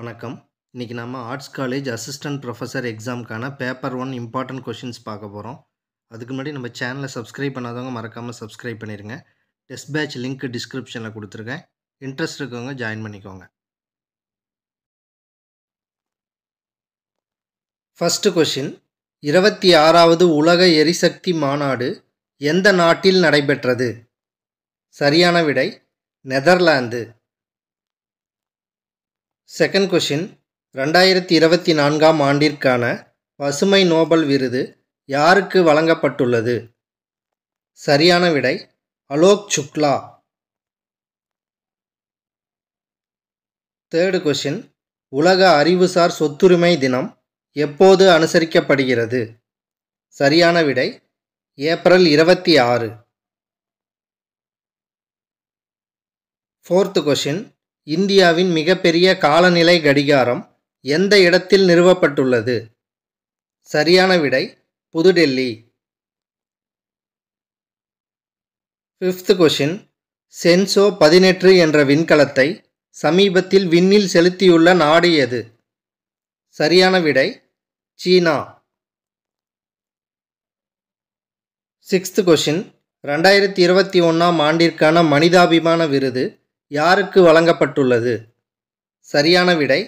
வணக்கம் இன்றைக்கி நம்ம ஆர்ட்ஸ் காலேஜ் அசிஸ்டன்ட் ப்ரொஃபஸர் எக்ஸாமுக்கான பேப்பர் ஒன் இம்பார்ட்டன்ட் கொஷின்ஸ் பார்க்க போகிறோம் அதுக்கு முன்னாடி நம்ம சேனலை சப்ஸ்கிரைப் பண்ணாதவங்க மறக்காமல் சப்ஸ்கிரைப் பண்ணிடுங்க டெஸ்ட் பேட்ச் லிங்க் டிஸ்கிரிப்ஷனில் கொடுத்துருக்கேன் இன்ட்ரெஸ்ட் இருக்கவங்க ஜாயின் பண்ணிக்கோங்க ஃபஸ்ட்டு கொஷின் இருபத்தி ஆறாவது உலக எரிசக்தி மாநாடு எந்த நாட்டில் நடைபெற்றது சரியான விடை நெதர்லாந்து செகண்ட் கொஷின் ரெண்டாயிரத்தி இருபத்தி நான்காம் ஆண்டிற்கான பசுமை நோபல் விருது யாருக்கு வழங்கப்பட்டுள்ளது சரியான விடை அலோக் சுக்லா தேர்டு கொஷின் உலக அறிவுசார் சொத்துரிமை தினம் எப்போது அனுசரிக்கப்படுகிறது சரியான விடை ஏப்ரல் இருபத்தி ஆறு ஃபோர்த்து கொஷின் இந்தியாவின் மிகப்பெரிய காலநிலை கடிகாரம் எந்த இடத்தில் நிறுவப்பட்டுள்ளது சரியான விடை புதுடெல்லி ஃபிஃப்த் கொஷின் சென்சோ பதினெட்டு என்ற விண்கலத்தை சமீபத்தில் விண்ணில் செலுத்தியுள்ள நாடு எது சரியான விடை சீனா சிக்ஸ்த் கொஷின் ரெண்டாயிரத்தி இருபத்தி ஒன்றாம் ஆண்டிற்கான மனிதாபிமான விருது யாருக்கு வழங்கப்பட்டுள்ளது சரியான விடை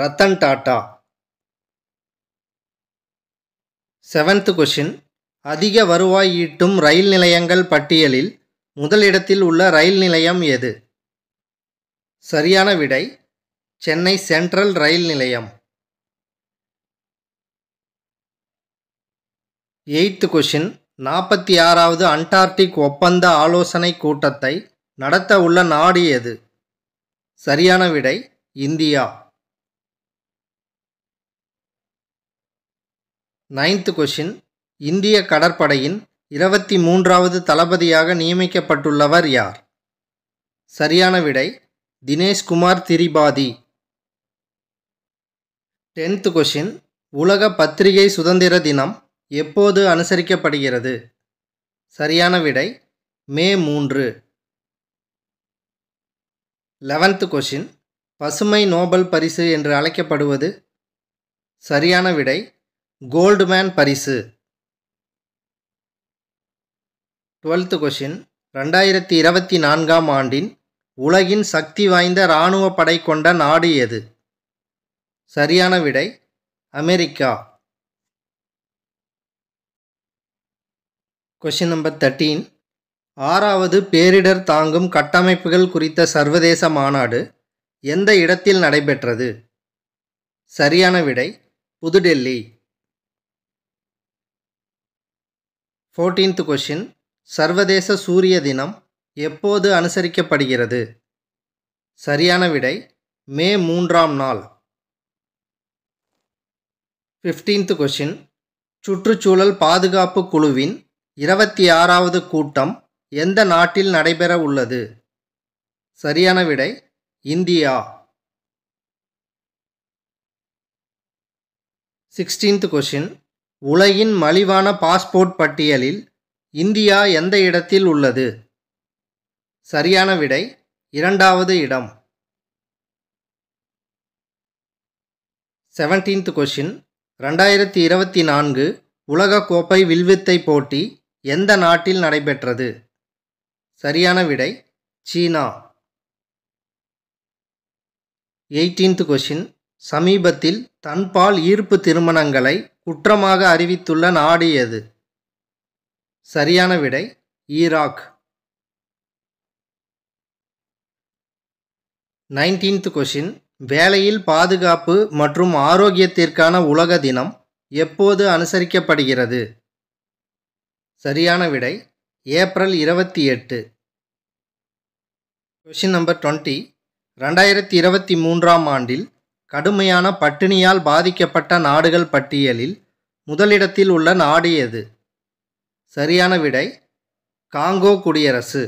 ரத்தன் டாட்டா செவன்த் கொஷின் அதிக வருவாய் ஈட்டும் ரயில் நிலையங்கள் பட்டியலில் முதலிடத்தில் உள்ள ரயில் நிலையம் எது சரியான விடை சென்னை சென்ட்ரல் ரயில் நிலையம் எயித்து கொஷின் நாற்பத்தி ஆறாவது அண்டார்டிக் ஒப்பந்த ஆலோசனை கூட்டத்தை நடத்த உள்ள நாடு எது சரியான விடை இந்தியா நைன்த் கொஷின் இந்திய கடற்படையின் இருபத்தி மூன்றாவது தளபதியாக நியமிக்கப்பட்டுள்ளவர் யார் சரியான விடை தினேஷ்குமார் திரிபாதி டென்த் கொஷின் உலக பத்திரிகை சுதந்திர தினம் எப்போது அனுசரிக்கப்படுகிறது சரியான விடை மே மூன்று லெவன்த்து கொஷின் பசுமை நோபல் பரிசு என்று அழைக்கப்படுவது சரியான விடை கோல்டுமேன் பரிசு டுவெல்த்து கொஷின் ரெண்டாயிரத்தி இருபத்தி நான்காம் ஆண்டின் உலகின் சக்தி வாய்ந்த இராணுவ படை கொண்ட நாடு எது சரியான விடை அமெரிக்கா கொஷின் நம்பர் தேர்ட்டீன் ஆறாவது பேரிடர் தாங்கும் கட்டமைப்புகள் குறித்த சர்வதேச மாநாடு எந்த இடத்தில் நடைபெற்றது சரியான விடை புதுடெல்லி ஃபோர்டீன்த் கொஷின் சர்வதேச சூரிய தினம் எப்போது அனுசரிக்கப்படுகிறது சரியான விடை மே மூன்றாம் நாள் ஃபிஃப்டீன்த் கொஷின் சுற்றுச்சூழல் பாதுகாப்பு குழுவின் இருபத்தி ஆறாவது கூட்டம் எந்த நாட்டில் நடைபெற உள்ளது சரியான விடை இந்தியா சிக்ஸ்டீன்த் கொஷின் உலகின் மலிவான பாஸ்போர்ட் பட்டியலில் இந்தியா எந்த இடத்தில் உள்ளது சரியான விடை இரண்டாவது இடம் செவன்டீன்த் கொஷின் ரெண்டாயிரத்தி இருபத்தி நான்கு உலகக்கோப்பை வில்வித்தை போட்டி எந்த நாட்டில் நடைபெற்றது சரியான விடை சீனா எயிட்டீன்த் கொஷின் சமீபத்தில் தன்பால் ஈர்ப்பு திருமணங்களை குற்றமாக அறிவித்துள்ள நாடு எது சரியான விடை ஈராக் நைன்டீன்த் கொஷின் வேலையில் பாதுகாப்பு மற்றும் ஆரோக்கியத்திற்கான உலக தினம் எப்போது அனுசரிக்கப்படுகிறது சரியான விடை ஏப்ரல் இருபத்தி எட்டு கொஷின் நம்பர் டுவெண்ட்டி ரெண்டாயிரத்தி இருபத்தி மூன்றாம் ஆண்டில் கடுமையான பட்டினியால் பாதிக்கப்பட்ட நாடுகள் பட்டியலில் முதலிடத்தில் உள்ள நாடு எது சரியான விடை காங்கோ குடியரசு